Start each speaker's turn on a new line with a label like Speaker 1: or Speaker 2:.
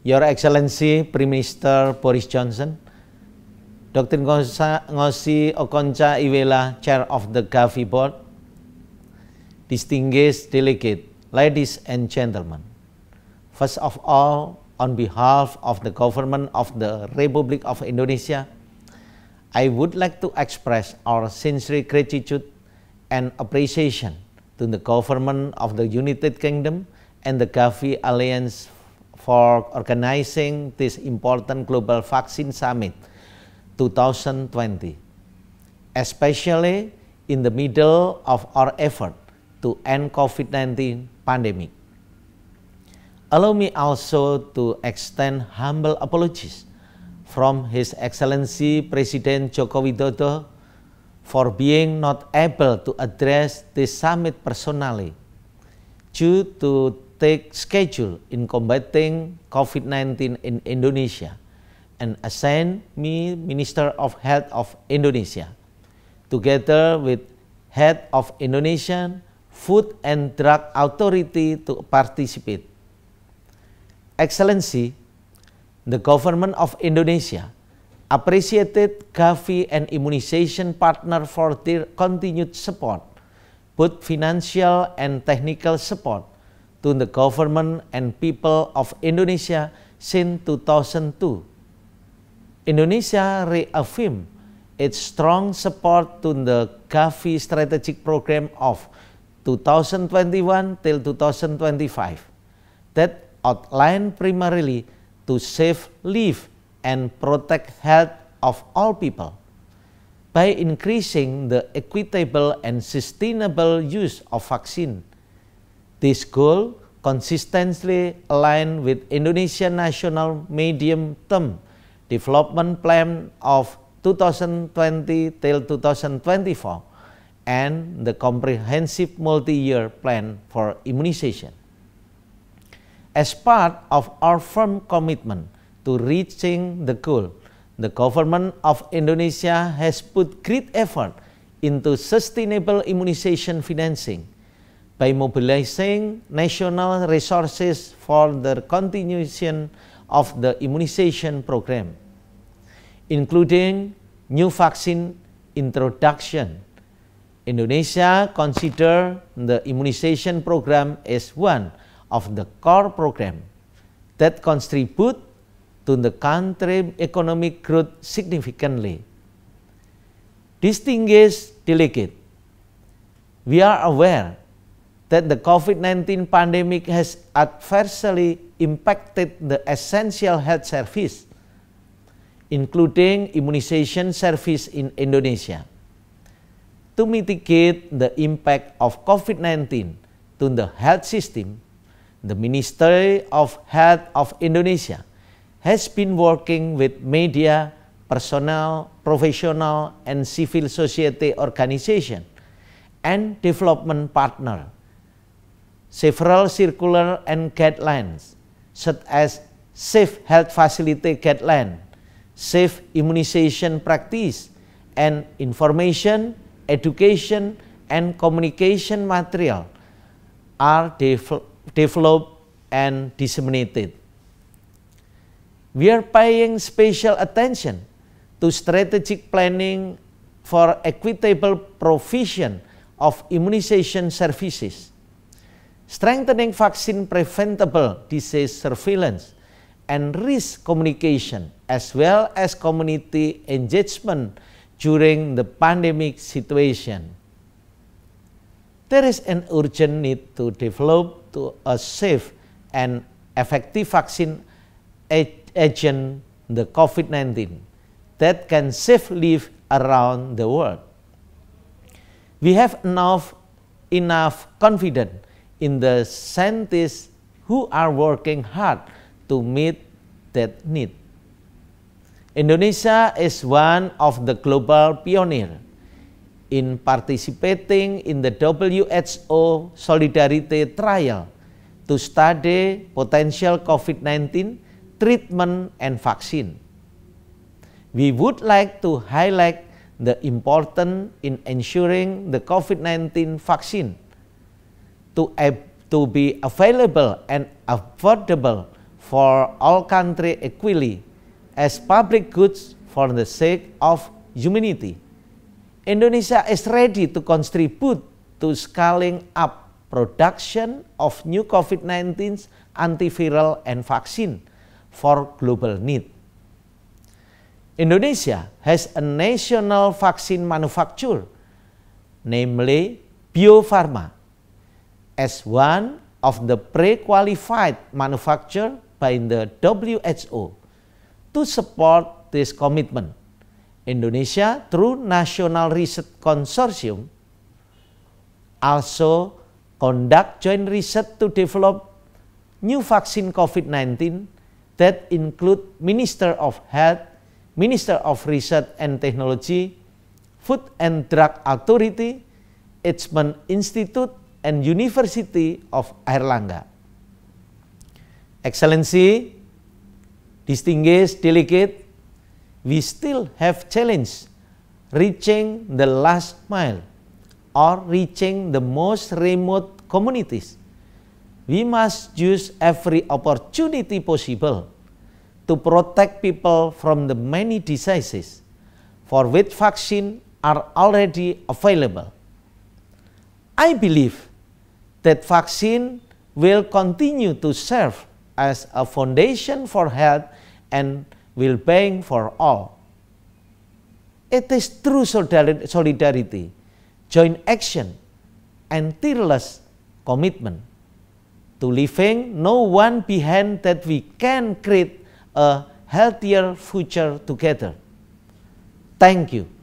Speaker 1: Your Excellency Prime Minister Boris Johnson, Dr. Ngosi Okoncha Iweala, Chair of the Gavi Board, distinguished delegate, ladies and gentlemen. First of all, on behalf of the government of the Republic of Indonesia, I would like to express our sincere gratitude and appreciation to the government of the United Kingdom and the Gavi Alliance for organizing this important Global Vaccine Summit 2020, especially in the middle of our effort to end COVID-19 pandemic. Allow me also to extend humble apologies from His Excellency President Joko Widodo for being not able to address this summit personally due to take schedule in combating COVID-19 in Indonesia and assign me Minister of Health of Indonesia together with Head of Indonesian Food and Drug Authority to participate. Excellency, the government of Indonesia appreciated Gavi and immunization partner for their continued support, both financial and technical support to the government and people of Indonesia since 2002. Indonesia reaffirmed its strong support to the Gavi strategic program of 2021 till 2025 that outline primarily to save life and protect health of all people by increasing the equitable and sustainable use of vaccine this goal consistently aligned with Indonesian National Medium Term Development Plan of 2020 till 2024 and the Comprehensive Multi-Year Plan for Immunization. As part of our firm commitment to reaching the goal, the government of Indonesia has put great effort into sustainable immunization financing by mobilizing national resources for the continuation of the immunization program, including new vaccine introduction. Indonesia consider the immunization program as one of the core program that contribute to the country economic growth significantly. Distinguished delegate, we are aware that the COVID-19 pandemic has adversely impacted the essential health service, including immunization service in Indonesia. To mitigate the impact of COVID-19 to the health system, the Ministry of Health of Indonesia has been working with media, personnel, professional, and civil society organization and development partner Several circular and guidelines, such as Safe Health Facility guidelines, Safe Immunization Practice, and Information, Education, and Communication Material are developed and disseminated. We are paying special attention to strategic planning for equitable provision of immunization services strengthening vaccine preventable disease surveillance and risk communication as well as community engagement during the pandemic situation. There is an urgent need to develop to a safe and effective vaccine agent the COVID-19 that can save live around the world. We have enough enough confidence in the scientists who are working hard to meet that need. Indonesia is one of the global pioneers in participating in the WHO Solidarity Trial to study potential COVID-19 treatment and vaccine. We would like to highlight the importance in ensuring the COVID-19 vaccine to, to be available and affordable for all country equally as public goods for the sake of humanity. Indonesia is ready to contribute to scaling up production of new COVID-19 antiviral and vaccine for global need. Indonesia has a national vaccine manufacturer, namely Bio Pharma, as one of the pre-qualified manufacturer by the WHO to support this commitment. Indonesia through National Research Consortium also conduct joint research to develop new vaccine COVID-19 that include Minister of Health, Minister of Research and Technology, Food and Drug Authority, Itzman Institute and University of Airlangga. Excellency, distinguished delegate, we still have challenge reaching the last mile or reaching the most remote communities. We must use every opportunity possible to protect people from the many diseases for which vaccine are already available. I believe that vaccine will continue to serve as a foundation for health and will bank for all. It is true solidarity, joint action, and tireless commitment to leaving no one behind that we can create a healthier future together. Thank you.